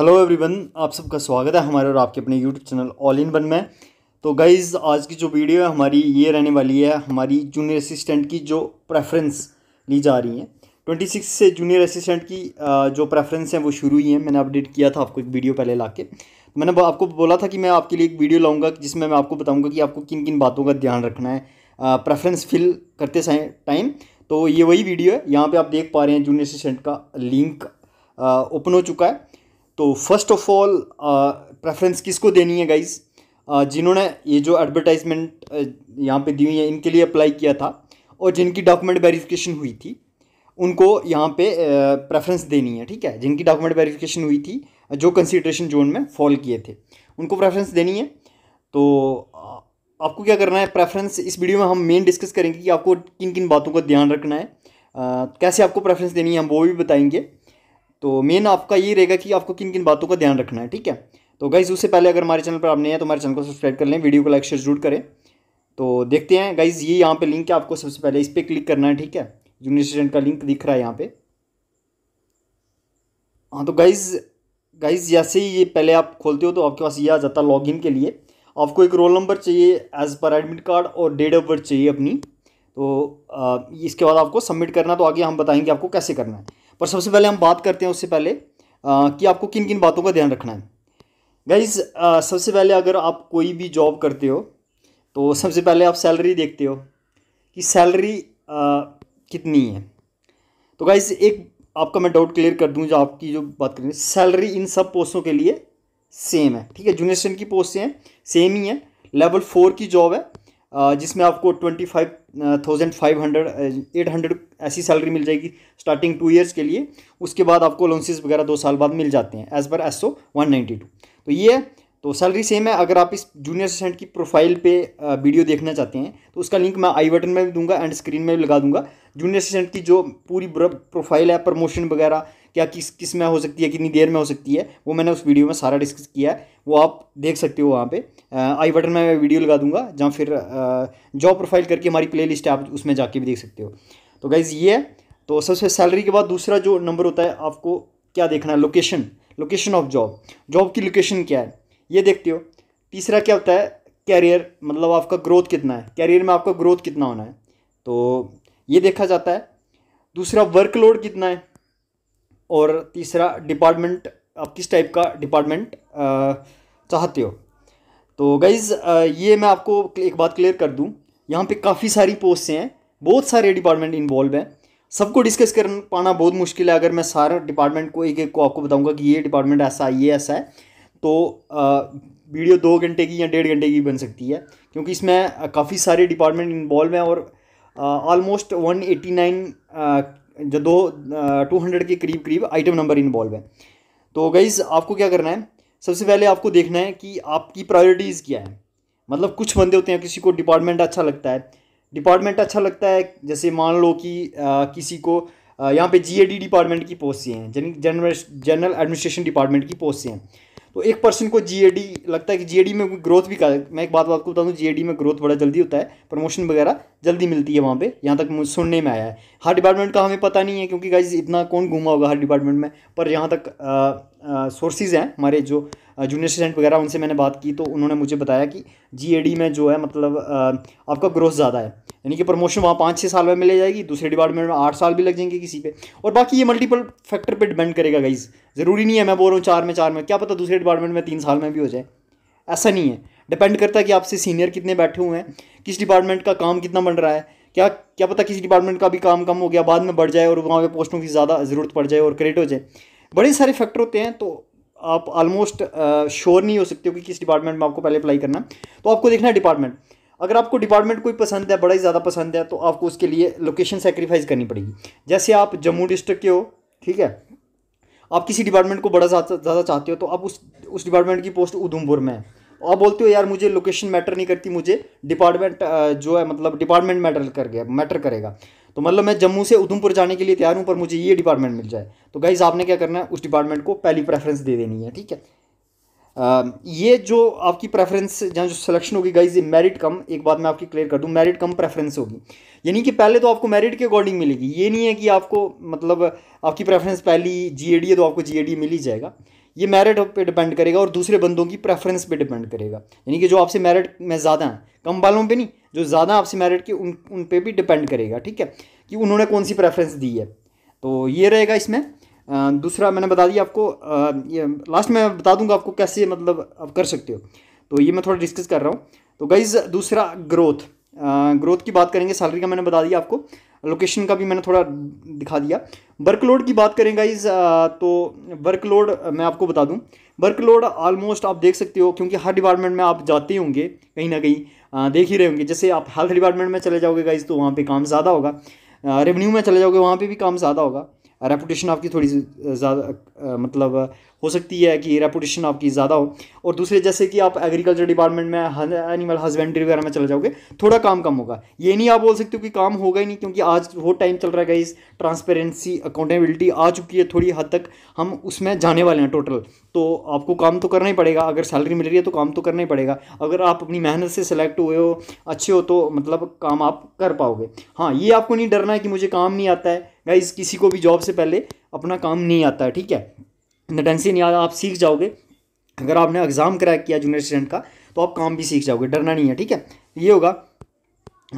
hello everyone आप सबका स्वागत है हमारे और आपके अपने YouTube channel all in one में तो गाइज़ आज की जो वीडियो है हमारी ये रहने वाली है हमारी जूनियर असिस्टेंट की जो प्रेफरेंस ली जा रही है 26 से जूनियर असिस्टेंट की जो प्रेफरेंस है वो शुरू हुई है मैंने अपडेट किया था आपको एक वीडियो पहले ला के तो मैंने आपको बोला था कि मैं आपके लिए एक वीडियो लाऊंगा जिसमें मैं आपको बताऊँगा कि आपको किन किन बातों का ध्यान रखना है प्रेफरेंस फिल करते टाइम तो ये वही वीडियो है यहाँ पर आप देख पा रहे हैं जूनियर असिस्टेंट का लिंक ओपन हो चुका है तो फर्स्ट ऑफ ऑल प्रेफरेंस किसको देनी है गाइज uh, जिन्होंने ये जो एडवर्टाइजमेंट uh, यहाँ पे दी हुई है इनके लिए अप्लाई किया था और जिनकी डॉक्यूमेंट वेरिफिकेशन हुई थी उनको यहाँ पे प्रेफरेंस uh, देनी है ठीक है जिनकी डॉक्यूमेंट वेरिफिकेशन हुई थी जो कंसिड्रेशन जोन में फॉल किए थे उनको प्रेफरेंस देनी है तो आपको क्या करना है प्रेफरेंस इस वीडियो में हम मेन डिस्कस करेंगे कि आपको किन किन बातों का ध्यान रखना है आ, कैसे आपको प्रेफरेंस देनी है हम वो भी बताएंगे तो मेन आपका ये रहेगा कि आपको किन किन बातों का ध्यान रखना है ठीक है तो गाइज़ उससे पहले अगर हमारे चैनल पर आप नहीं है तो हमारे चैनल को सब्सक्राइब कर लें वीडियो को लाइक शेयर जरूर करें तो देखते हैं गाइज़ ये यहाँ पे लिंक है आपको सबसे पहले इस पर क्लिक करना है ठीक है जूनियर स्टूडेंट का लिंक दिख रहा है यहाँ पे हाँ तो गाइज़ गाइज़ जैसे ही ये पहले आप खोलते हो तो आपके पास ये आ जाता है लॉगिन के लिए आपको एक रोल नंबर चाहिए एज़ पर एडमिट कार्ड और डेट ऑफ बर्थ चाहिए अपनी तो आ, इसके बाद आपको सबमिट करना तो आगे हम बताएंगे आपको कैसे करना है पर सबसे पहले हम बात करते हैं उससे पहले आ, कि आपको किन किन बातों का ध्यान रखना है गाइज सबसे पहले अगर आप कोई भी जॉब करते हो तो सबसे पहले आप सैलरी देखते हो कि सैलरी कितनी है तो गाइज एक आपका मैं डाउट क्लियर कर दूँ जो आपकी जो बात करें सैलरी इन सब पोस्टों के लिए सेम है ठीक है जूनियर की पोस्टें हैं सेम ही है लेवल फोर की जॉब है जिसमें आपको twenty five thousand five hundred eight hundred ऐसी सैलरी मिल जाएगी स्टार्टिंग टू ईयर्स के लिए उसके बाद आपको अलाउंसेज वगैरह दो साल बाद मिल जाते हैं as per S O one ninety two तो ये है तो सैलरी सेम है अगर आप इस जूनियर असिस्टेंट की प्रोफाइल पे वीडियो uh, देखना चाहते हैं तो उसका लिंक मैं आई बटन में भी दूंगा एंड स्क्रीन में भी लगा दूंगा जूनियर असिस्टेंट की जो पूरी प्रोफाइल है प्रमोशन वगैरह क्या किस किस में हो सकती है कितनी देर में हो सकती है वो मैंने उस वीडियो में सारा डिस्कस किया है वो आप देख सकते हो वहाँ पे आई बटन में मैं वीडियो लगा दूंगा जहाँ फिर जॉब प्रोफाइल करके हमारी प्ले लिस्ट है आप उसमें जाके भी देख सकते हो तो गाइज़ ये है तो सबसे सैलरी के बाद दूसरा जो नंबर होता है आपको क्या देखना है location location of job job की लोकेशन क्या है ये देखते हो तीसरा क्या होता है कैरियर मतलब आपका ग्रोथ कितना है कैरियर में आपका ग्रोथ कितना होना है तो ये देखा जाता है दूसरा वर्कलोड कितना है और तीसरा डिपार्टमेंट आप किस टाइप का डिपार्टमेंट चाहते हो तो गाइज़ ये मैं आपको एक बात क्लियर कर दूँ यहाँ पे काफ़ी सारी पोस्ट हैं बहुत सारे डिपार्टमेंट इन्वॉल्व हैं सबको डिस्कस कर पाना बहुत मुश्किल है अगर मैं सारा डिपार्टमेंट को एक एक को आपको बताऊंगा कि ये डिपार्टमेंट ऐसा ये ऐसा है तो वीडियो दो घंटे की या डेढ़ घंटे की बन सकती है क्योंकि इसमें काफ़ी सारे डिपार्टमेंट इन्वॉल्व हैं और ऑलमोस्ट वन एटी नाइन जो दो टू हंड्रेड के करीब करीब आइटम नंबर इन्वॉल्व हैं तो गईज़ आपको क्या करना है सबसे पहले आपको देखना है कि आपकी प्रायोरिटीज़ क्या है मतलब कुछ बंदे होते हैं किसी को डिपार्टमेंट अच्छा लगता है डिपार्टमेंट अच्छा लगता है जैसे मान लो कि किसी को यहाँ पे जीएडी डिपार्टमेंट की पोस्ट से हैं जनरल जनरल एडमिनिस्ट्रेशन डिपार्टमेंट की पोस्ट से हैं तो एक पर्सन को जीएडी लगता है कि जीएडी में ग्रोथ भी का मैं एक बात बात को बता दूँ जीएडी में ग्रोथ बड़ा जल्दी होता है प्रमोशन वगैरह जल्दी मिलती है वहाँ पे यहाँ तक मुझे सुनने में आया है हर डिपार्टमेंट का हमें पता नहीं है क्योंकि गाइज इतना कौन घूमा होगा हर डिपार्टमेंट में पर यहाँ तक सोर्सेज हैं हमारे जो जूनियर स्टूडेंट वगैरह उनसे मैंने बात की तो उन्होंने मुझे बताया कि जी में जो है मतलब आपका ग्रोथ ज़्यादा है यानी कि प्रमोशन वहाँ पाँच छः साल में मिले जाएगी दूसरे डिपार्टमेंट में आठ साल भी लग जाएंगे किसी पे और बाकी ये मल्टीपल फैक्टर पे डिपेंड करेगा गाइज ज़रूरी नहीं है मैं बोल रहा हूँ चार में चार में क्या पता दूसरे डिपार्टमेंट में तीन साल में भी हो जाए ऐसा नहीं है डिपेंड करता है कि आपसे सीनियर कितने बैठे हुए हैं किस डिपार्टमेंट का काम कितना बन रहा है क्या क्या पता किसी डिपार्टमेंट का भी काम कम हो गया बाद में बढ़ जाए और वहाँ पर पोस्टों की ज़्यादा ज़रूरत पड़ जाए और क्रिएट हो जाए बड़े सारे फैक्टर होते हैं तो आप ऑलमोस्ट श्योर uh, नहीं हो सकते हो कि किस डिपार्टमेंट में आपको पहले अप्लाई करना है तो आपको देखना है डिपार्टमेंट अगर आपको डिपार्टमेंट कोई पसंद है बड़ा ही ज़्यादा पसंद है तो आपको उसके लिए लोकेशन सेक्रीफाइस करनी पड़ेगी जैसे आप जम्मू डिस्ट्रिक्ट के हो ठीक है आप किसी डिपार्टमेंट को बड़ा ज़्यादा चाहते हो तो आप उस उस डिपार्टमेंट की पोस्ट उधमपुर में है आप बोलते हो यार मुझे लोकेशन मैटर नहीं करती मुझे डिपार्टमेंट uh, जो है मतलब डिपार्टमेंट मैटर कर गया मैटर करेगा तो मतलब मैं जम्मू से उधमपुर जाने के लिए तैयार हूँ पर मुझे ये डिपार्टमेंट मिल जाए तो गाइज़ आपने क्या करना है उस डिपार्टमेंट को पहली प्रेफरेंस दे देनी है ठीक है ये जो आपकी प्रेफरेंस जहाँ जो सिलेक्शन होगी गाइज ये मेरिट कम एक बात मैं आपकी क्लियर कर दूँ मेरिट कम प्रेफरेंस होगी यानी कि पहले तो आपको मेरिट के अकॉर्डिंग मिलेगी ये नहीं है कि आपको मतलब आपकी प्रेफरेंस पहली जी ए डी है तो आपको जी ए डी मिल ही जाएगा ये मेरिट पे डिपेंड करेगा और दूसरे बंदों की प्रेफरेंस पे डिपेंड करेगा यानी कि जो आपसे मेरिट में ज़्यादा हैं कम वालों पे नहीं जो ज़्यादा आपसे मेरिट के उन उन पे भी डिपेंड करेगा ठीक है कि उन्होंने कौन सी प्रेफरेंस दी है तो ये रहेगा इसमें दूसरा मैंने बता दिया आपको ये लास्ट में बता दूंगा आपको कैसे मतलब आप कर सकते हो तो ये मैं थोड़ा डिस्कस कर रहा हूँ तो गाइज़ दूसरा ग्रोथ ग्रोथ की बात करेंगे सैलरी का मैंने बता दिया आपको लोकेशन का भी मैंने थोड़ा दिखा दिया वर्कलोड की बात करें गाइज तो वर्कलोड मैं आपको बता दूं वर्कलोड ऑलमोस्ट आप देख सकते हो क्योंकि हर डिपार्टमेंट में आप जाते होंगे कहीं ना कहीं देख ही रहे होंगे जैसे आप हेल्थ डिपार्टमेंट में चले जाओगे गाइज तो वहाँ पर काम ज़्यादा होगा रेवन्यू में चले जाओगे वहाँ पर भी काम ज़्यादा होगा रेपुटेशन आपकी थोड़ी ज़्यादा मतलब हो सकती है कि रेपुटेशन आपकी ज़्यादा हो और दूसरे जैसे कि आप एग्रीकल्चर डिपार्टमेंट में एनिमल हस्बेंड्री वगैरह में चले जाओगे थोड़ा काम कम होगा ये नहीं आप बोल सकते हो कि काम होगा ही नहीं क्योंकि आज वो टाइम चल रहा है इस ट्रांसपेरेंसी अकाउंटेबिलिटी आ चुकी है थोड़ी हद तक हम उसमें जाने वाले हैं टोटल तो आपको काम तो करना ही पड़ेगा अगर सैलरी मिल रही है तो काम तो करना ही पड़ेगा अगर आप अपनी मेहनत से सेलेक्ट हुए हो अच्छे हो तो मतलब काम आप कर पाओगे हाँ ये आपको नहीं डरना है कि मुझे काम नहीं आता है गाइज किसी को भी जॉब से पहले अपना काम नहीं आता है ठीक है नटेंसी नहीं आता आप सीख जाओगे अगर आपने एग्ज़ाम क्रैक किया जूनियर स्टूडेंट का तो आप काम भी सीख जाओगे डरना नहीं है ठीक है ये होगा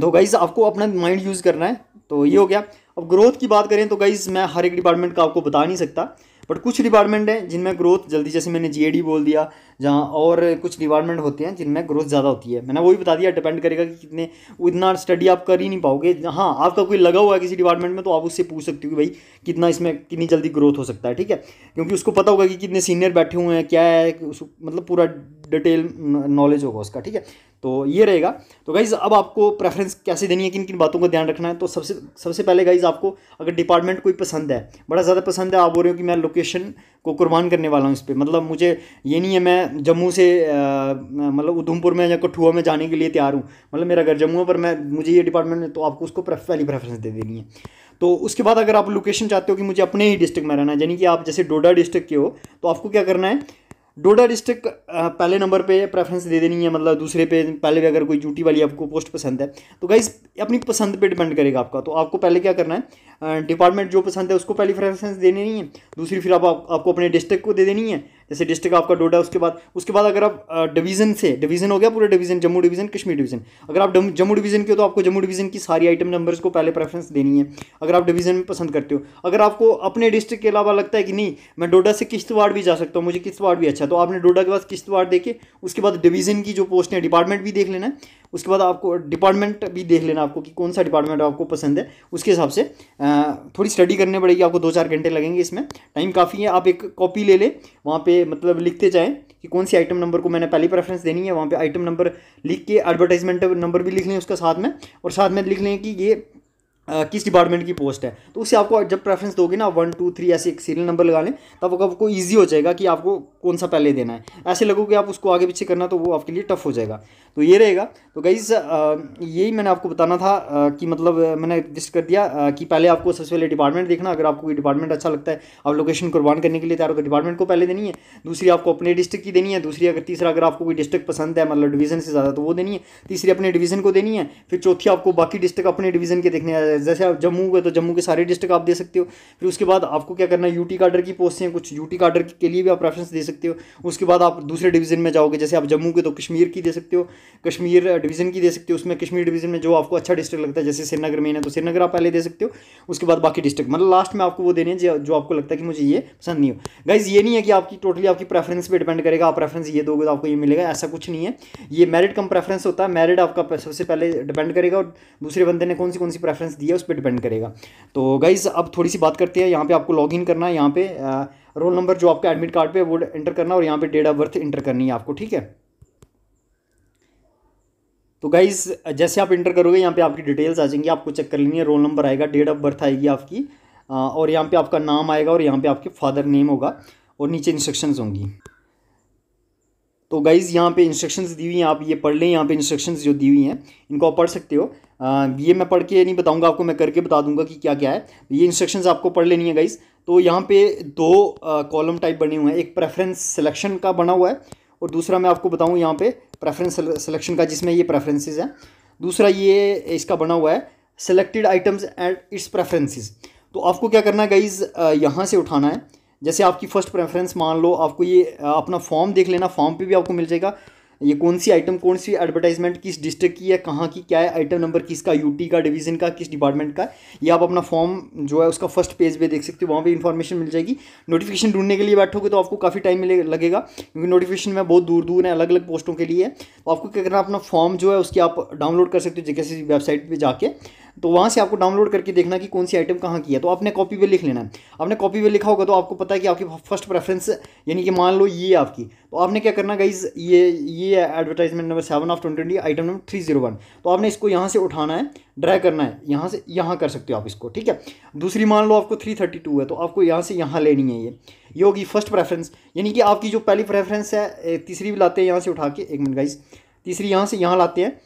तो गाइज़ आपको अपना माइंड यूज़ करना है तो ये हो गया अब ग्रोथ की बात करें तो गाइज़ मैं हर एक डिपार्टमेंट का आपको बता नहीं सकता बट कुछ डिपार्टमेंट हैं जिनमें ग्रोथ जल्दी जैसे मैंने जीएडी बोल दिया जहाँ और कुछ डिपार्टमेंट होते हैं जिनमें ग्रोथ ज़्यादा होती है मैंने वही बता दिया डिपेंड करेगा कि कितने इतना स्टडी आप कर ही नहीं पाओगे हाँ आपका कोई लगा हुआ है किसी डिपार्टमेंट में तो आप उससे पूछ सकते हो कि भाई कितना इसमें कितनी जल्दी ग्रोथ हो सकता है ठीक है क्योंकि उसको पता होगा कि कितने सीनियर बैठे हुए हैं क्या है मतलब पूरा डिटेल नॉलेज होगा उसका ठीक है तो ये रहेगा तो गाइज़ अब आपको प्रेफरेंस कैसे देनी है किन किन बातों का ध्यान रखना है तो सबसे सबसे पहले गाइज़ आपको अगर डिपार्टमेंट कोई पसंद है बड़ा ज़्यादा पसंद है आप बोल रहे हो कि मैं लोकेशन को कुर्बान करने वाला हूँ इस पर मतलब मुझे ये नहीं है मैं जम्मू से मतलब उधमपुर में या कठुआ में जाने के लिए तैयार हूँ मतलब मेरा घर जम्मू है पर मैं मुझे ये डिपार्टमेंट में तो आपको उसको पहली प्रेफरेंस दे देनी है तो उसके बाद अगर आप लोकेशन चाहते हो कि मुझे अपने ही डिस्ट्रिक्ट में रहना है यानी कि आप जैसे डोडा डिस्ट्रिक्ट के हो तो आपको क्या करना है डोडा डिस्ट्रिक्ट पहले नंबर पे प्रेफरेंस दे देनी है मतलब दूसरे पे पहले पर अगर कोई यूटी वाली आपको पोस्ट पसंद है तो गाइज अपनी पसंद पे डिपेंड करेगा आपका तो आपको पहले क्या करना है डिपार्टमेंट जो पसंद है उसको पहली प्रेफरेंस देनी नहीं है दूसरी फिर आप, आप आपको अपने डिस्ट्रिक्ट को दे देनी है जैसे डिस्ट्रिक्ट आपका डोडा उसके बाद उसके बाद अगर आप डिवीज़न से डिवीज़न हो गया पूरा division Jammu division Kashmir division अगर आप जम्मू डिवीज़न के हो तो आपको जम्मू डिवीज़न की सारी आइटम नंबर्स को पहले प्रेफरेंस देनी है अगर आप डिवीज़न में पसंद करते हो अगर आपको अपने डिस्ट्रिक्ट के अलावा लगता है कि नहीं मैं डोडा से किश्तवाड़ भी जा सकता हूँ मुझे किश्तवाड़ भी अच्छा तो आपने डोडा के पास किश्तवाड़ देखे उसके बाद डिवीज़न की जो पोस्ट है डिपार्टमेंट भी देख लेना है उसके बाद आपको डिपार्टमेंट भी देख लेना आपको कि कौन सा डिपार्टमेंट आपको पसंद है उसके हिसाब से थोड़ी स्टडी करने पड़ेगी आपको दो चार घंटे लगेंगे इसमें टाइम काफ़ी है आप एक कॉपी ले लें वहाँ पे मतलब लिखते जाएँ कि कौन सी आइटम नंबर को मैंने पहली प्रेफरेंस देनी है वहाँ पे आइटम नंबर लिख के एडवर्टाइजमेंट नंबर भी लिख लें उसका साथ में और साथ में लिख लें कि ये Uh, किस डिपार्टमेंट की पोस्ट है तो उसे आपको जब प्रेफरेंस दोगे ना वन टू थ्री ऐसे एक सीरियल नंबर लगा लें तब आपको ईजी हो जाएगा कि आपको कौन सा पहले देना है ऐसे लगोगे आप उसको आगे पीछे करना तो वो आपके लिए टफ हो जाएगा तो ये रहेगा तो गाइज यही मैंने आपको बताना था कि मतलब मैंने डिस्ट कर दिया कि पहले आपको सबसे पहले डिपार्टमेंट देखना अगर आपको कोई डिपार्टमेंट अच्छा लगता है आप लोकेशन कुर्बान करने के लिए तैयार हो तो डिपार्टमेंट को पहले देनी है दूसरी आपको अपने डिस्ट्रिक्ट की देनी है दूसरी अगर तीसरा अगर आपको कोई डिस्ट्रिक्ट पसंद है मतलब डिवीजन से ज़्यादा तो वो देनी है तीसरी अपने डिवीजन को देनी है फिर चौथी आपको बाकी डिस्ट्रिक्ट अपने डिवीजन के देखने जैसे आप जम्मू गए तो जम्मू के सारे डिस्ट्रिक्ट आप दे सकते हो फिर उसके बाद आपको क्या करना है यूटी कार्डर की पोस्ट हैं कुछ यूटी कार्डर के लिए भी आप प्रेफरेंस दे सकते हो उसके बाद आप दूसरे डिवीज़न में जाओगे जैसे आप जम्मू के तो कश्मीर की दे सकते हो कश्मीर डिवीज़न की दे सकते हो उसमें कश्मीर डिवीज़न में जो आपको अच्छा डिस्ट्रिक्ट लगता है जैसे श्रीनगर में है तो श्रीनगर आप पहले दे सकते हो उसके बाद बाकी डिस्ट्रिक्ट मतलब लास्ट में आपको वो देने जो आपको लगता है कि मुझे ये पसंद नहीं हो गाइज ये नहीं है कि आपकी टोटली आपकी प्रेफरेंस पर डिपेंड करेगा आप प्रेफरेंस ये दोगे तो आपको ये मिलेगा ऐसा कुछ नहीं है ये मेरिट कम प्रेफरेंस होता है मेरिट आपका सबसे पहले डिपेंड करेगा और दूसरे बंदे ने कौन सी कौन सी प्रेफरेंस दी सकती है उस पर डिपेंड करेगा तो गाइज़ अब थोड़ी सी बात करते हैं यहाँ पे आपको लॉग इन करना है यहाँ पे रोल नंबर जो आपका एडमिट कार्ड पे वो एंटर करना और यहाँ पे डेट ऑफ बर्थ इंटर करनी है आपको ठीक है तो गाइज़ जैसे आप इंटर करोगे यहाँ पे आपकी डिटेल्स आ जाएंगी आपको चेक कर लेनी है रोल नंबर आएगा डेट ऑफ बर्थ आएगी आपकी और यहाँ पे आपका नाम आएगा और यहाँ पे आपके फादर नेम होगा और नीचे इंस्ट्रक्शंस होंगी तो गाइज़ यहाँ पे इंस्ट्रक्शंस दी हुई हैं आप ये पढ़ लें यहाँ पे इंस्ट्रक्शंस जो दी हुई हैं इनको आप पढ़ सकते हो ये मैं पढ़ के नहीं बताऊंगा आपको मैं करके बता दूंगा कि क्या क्या है ये इंस्ट्रक्शंस आपको पढ़ लेनी है गाइज़ तो यहाँ पे दो कॉलम टाइप बने हुए हैं एक प्रेफरेंस सिलेक्शन का बना हुआ है और दूसरा मैं आपको बताऊँ यहाँ पे प्रेफरेंस सिलेक्शन का जिसमें ये प्रेफरेंसेज हैं दूसरा ये इसका बना हुआ है selected items and its preferences तो आपको क्या करना है गाइज़ यहाँ से उठाना है जैसे आपकी फ़र्स्ट प्रेफरेंस मान लो आपको ये अपना फॉर्म देख लेना फॉर्म पे भी आपको मिल जाएगा ये कौन सी आइटम कौन सी एडवर्टाइजमेंट किस डिस्ट्रिक्ट की है कहाँ की क्या है आइटम नंबर किसका यूटी का डिवीजन का किस डिपार्टमेंट का ये आप अपना फॉर्म जो है उसका फर्स्ट पेज पे देख सकते हो वहाँ पे इन्फॉर्मेशन मिल जाएगी नोटिफिकेशन ढूंढने के लिए बैठोगे तो आपको काफ़ी टाइम मिले लगेगा क्योंकि नोटिफिकेशन में बहुत दूर दूर है अलग अलग पोस्टों के लिए तो आपको क्या करना अपना फॉर्म जो है उसकी आप डाउनलोड कर सकते हो जैसे वेबसाइट पर जाके तो वहाँ से आपको डाउनलोड करके देखना कि कौन सी आइटम कहाँ की है तो आपने कॉपी पे लिख लेना है आपने कॉपी पे लिखा होगा तो आपको पता है कि आपकी फर्स्ट प्रेफरेंस यानी कि मान लो ये आपकी तो आपने क्या करना गाइज ये ये advertisement number seven of twenty item number three zero one तो आपने इसको यहाँ से उठाना है ड्रा करना है यहाँ से यहाँ कर सकते हो आप इसको ठीक है दूसरी मान लो आपको थ्री थर्टी टू है तो आपको यहाँ से यहाँ लेनी है ये ये होगी फर्स्ट प्रेफरेंस यानी कि आपकी जो पहली प्रेफरेंस है तीसरी भी लाते हैं यहाँ से उठा के एक मिनट गाइज तीसरी यहाँ से यहाँ लाते हैं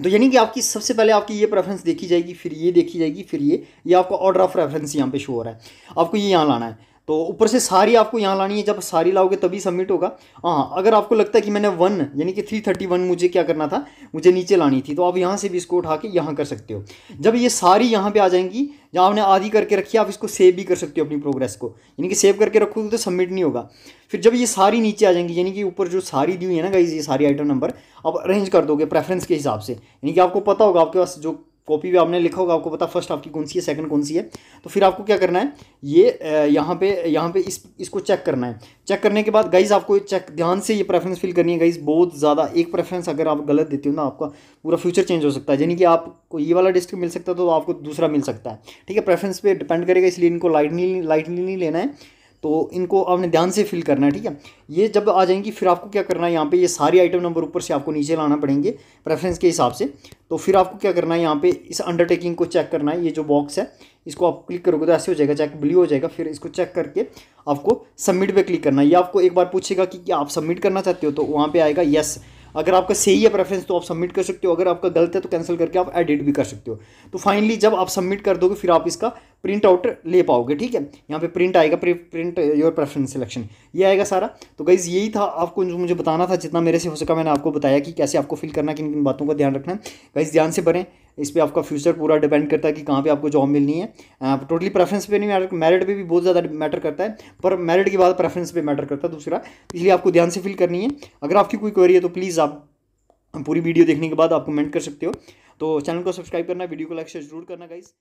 तो यानी कि आपकी सबसे पहले आपकी ये प्रेफरेंस देखी जाएगी फिर ये देखी जाएगी फिर ये ये आपका ऑर्डर ऑफ रेफरेंस यहाँ पे शो हो रहा है आपको ये यहाँ लाना है तो ऊपर से सारी आपको यहाँ लानी है जब सारी लाओगे तभी सबमिट होगा हाँ अगर आपको लगता है कि मैंने वन यानी कि थ्री थर्टी वन मुझे क्या करना था मुझे नीचे लानी थी तो आप यहाँ से भी इसको उठा के यहाँ कर सकते हो जब ये सारी यहाँ पे आ जाएंगी जहाँ आपने आधी करके रखी आप इसको सेव भी कर सकते हो अपनी प्रोग्रेस को यानी कि सेव करके रखो तो सबमिट नहीं होगा फिर जब ये सारी नीचे आ जाएंगी यानी कि ऊपर जो सारी दी हुई है ना गाइज ये सारी आइटम नंबर आप अरेंज कर दोगे प्रेफरेंस के हिसाब से यानी कि आपको पता होगा आपके पास जो कॉपी भी आपने लिखा होगा आपको पता फर्स्ट आपकी कौन सी है सेकंड कौन सी है तो फिर आपको क्या करना है ये यहाँ पे यहाँ पे इस इसको चेक करना है चेक करने के बाद गाइज आपको चेक ध्यान से ये प्रेफरेंस फिल करनी है गाइज बहुत ज़्यादा एक प्रेफरेंस अगर आप गलत देते हो ना आपका पूरा फ्यूचर चेंज हो सकता है यानी कि आपको ये वाला डिस्ट्रिक्ट मिल सकता है तो आपको दूसरा मिल सकता है ठीक है प्रेफरेंस पर डिपेंड करेगा इसलिए इनको लाइटली लाइटली नहीं लेना है तो इनको आपने ध्यान से फिल करना है ठीक है ये जब आ जाएंगी फिर आपको क्या करना है यहाँ पे ये सारी आइटम नंबर ऊपर से आपको नीचे लाना पड़ेंगे प्रेफरेंस के हिसाब से तो फिर आपको क्या करना है यहाँ पे इस अंडरटेकिंग को चेक करना है ये जो बॉक्स है इसको आप क्लिक करोगे तो ऐसे हो जाएगा चेक ब्लू हो जाएगा फिर इसको चेक करके आपको सबमिट पर क्लिक करना है ये आपको एक बार पूछेगा कि क्या आप सबमिट करना चाहते हो तो वहाँ पर आएगा येस अगर आपका सही है प्रेफरेंस तो आप सबमिट कर सकते हो अगर आपका गलत है तो कैंसिल करके आप एडिट भी कर सकते हो तो फाइनली जब आप सबमिट कर दोगे फिर आप इसका प्रिंट आउट ले पाओगे ठीक है यहाँ पे प्रिंट आएगा प्रिंट योर प्रेफरेंस सिलेक्शन ये आएगा सारा तो गाइज यही था आपको जो मुझे बताना था जितना मेरे से हो सका मैंने आपको बताया कि कैसे आपको फिल करना किन किन बातों का ध्यान रखना है गाइज ध्यान से भरें इस पर आपका फ्यूचर पूरा डिपेंड करता है कि कहाँ पे आपको जॉब मिलनी है टोटली प्रेफरेंस पे नहीं मैटर मेरिट पे भी बहुत ज़्यादा मैटर करता है पर मेरिट के बाद प्रेफरेंस पे मैटर करता है दूसरा इसलिए आपको ध्यान से फिल करनी है अगर आपकी कोई क्वेरी है तो प्लीज़ आप पूरी वीडियो देखने के बाद आप कमेंट कर सकते हो तो चैनल को सब्सक्राइब करना वीडियो को लाइक शेयर जरूर करना गाइज़